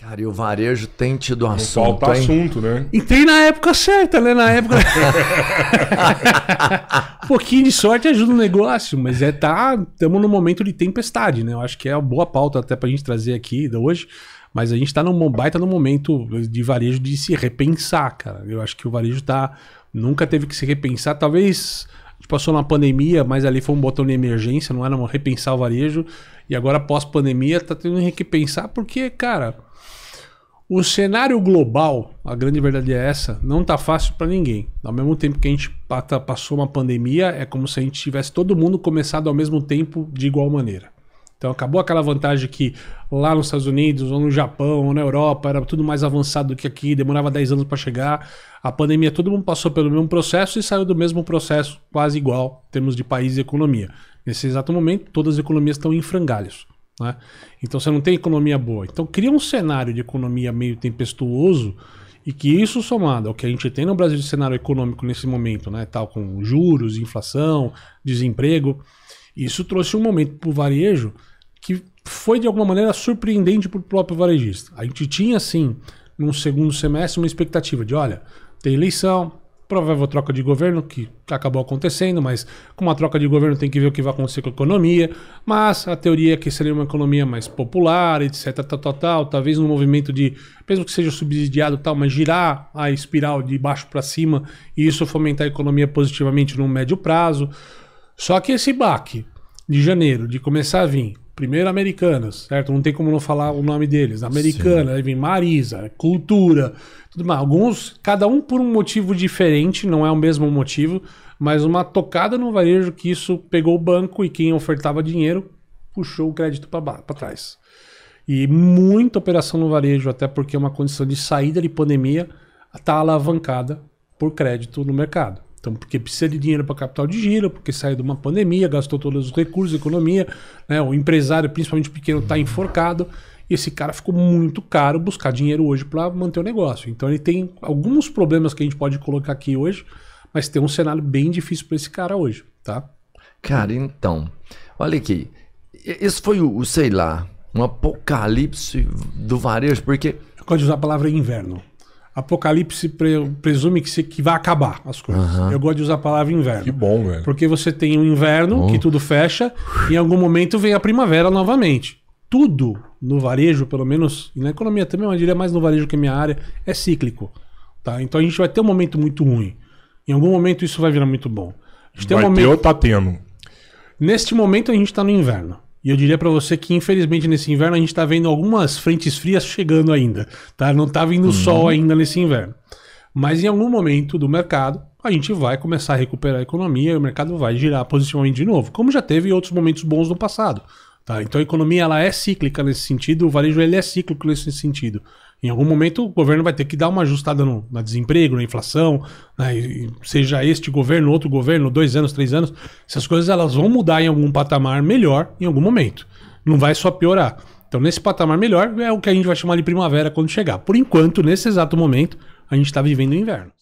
Cara, e o varejo tem tido um assunto. Falta assunto, né? E tem na época certa, né? Na época. um pouquinho de sorte ajuda o negócio, mas é tá. Estamos num momento de tempestade, né? Eu acho que é uma boa pauta até pra gente trazer aqui hoje. Mas a gente tá num baita no momento de varejo de se repensar, cara. Eu acho que o varejo tá. Nunca teve que se repensar, talvez gente tipo, passou na pandemia, mas ali foi um botão de emergência, não era um repensar o varejo. E agora, pós-pandemia, está tendo que repensar, porque, cara, o cenário global, a grande verdade é essa, não tá fácil para ninguém. Ao mesmo tempo que a gente passou uma pandemia, é como se a gente tivesse todo mundo começado ao mesmo tempo, de igual maneira. Então acabou aquela vantagem que lá nos Estados Unidos, ou no Japão, ou na Europa, era tudo mais avançado do que aqui, demorava 10 anos para chegar. A pandemia, todo mundo passou pelo mesmo processo e saiu do mesmo processo, quase igual, em termos de país e economia. Nesse exato momento, todas as economias estão em frangalhos. Né? Então você não tem economia boa. Então cria um cenário de economia meio tempestuoso e que isso somado ao que a gente tem no Brasil de cenário econômico nesse momento, né, tal com juros, inflação, desemprego, isso trouxe um momento para o varejo que foi de alguma maneira surpreendente para o próprio varejista. A gente tinha, assim, no segundo semestre, uma expectativa de: olha, tem eleição, provável troca de governo, que acabou acontecendo, mas com uma troca de governo tem que ver o que vai acontecer com a economia. Mas a teoria é que seria uma economia mais popular, etc, tal, tal, tal. Talvez um movimento de, mesmo que seja subsidiado tal, mas girar a espiral de baixo para cima e isso fomentar a economia positivamente no médio prazo. Só que esse baque de janeiro, de começar a vir Primeiro Americanas, certo? Não tem como não falar o nome deles. Americana, aí vem Marisa, Cultura, tudo mais. Alguns, cada um por um motivo diferente, não é o mesmo motivo, mas uma tocada no varejo que isso pegou o banco e quem ofertava dinheiro puxou o crédito para trás. E muita operação no varejo, até porque é uma condição de saída de pandemia, está alavancada por crédito no mercado. Então, porque precisa de dinheiro para capital de giro, porque saiu de uma pandemia, gastou todos os recursos, economia, né? o empresário, principalmente pequeno, está enforcado. E esse cara ficou muito caro buscar dinheiro hoje para manter o negócio. Então, ele tem alguns problemas que a gente pode colocar aqui hoje, mas tem um cenário bem difícil para esse cara hoje, tá? Cara, então, olha aqui. Esse foi o, sei lá, um apocalipse do varejo, porque. Eu gosto de usar a palavra inverno. Apocalipse pre, presume que, se, que vai acabar as coisas. Uhum. Eu gosto de usar a palavra inverno. Que bom, velho. Porque você tem o um inverno, oh. que tudo fecha, e em algum momento vem a primavera novamente. Tudo no varejo, pelo menos, na economia também, mas eu diria mais no varejo que a minha área, é cíclico. Tá? Então a gente vai ter um momento muito ruim. Em algum momento isso vai virar muito bom. A gente vai um momento... ter ou tá tendo? Neste momento a gente está no inverno. E eu diria para você que, infelizmente, nesse inverno a gente está vendo algumas frentes frias chegando ainda. Tá? Não está vindo uhum. sol ainda nesse inverno. Mas em algum momento do mercado, a gente vai começar a recuperar a economia e o mercado vai girar positivamente de novo, como já teve em outros momentos bons no passado. Tá? Então a economia ela é cíclica nesse sentido, o varejo ele é cíclico nesse sentido. Em algum momento o governo vai ter que dar uma ajustada no desemprego, na inflação, né? e, seja este governo, outro governo, dois anos, três anos, essas coisas elas vão mudar em algum patamar melhor em algum momento. Não vai só piorar. Então nesse patamar melhor é o que a gente vai chamar de primavera quando chegar. Por enquanto, nesse exato momento, a gente está vivendo o inverno.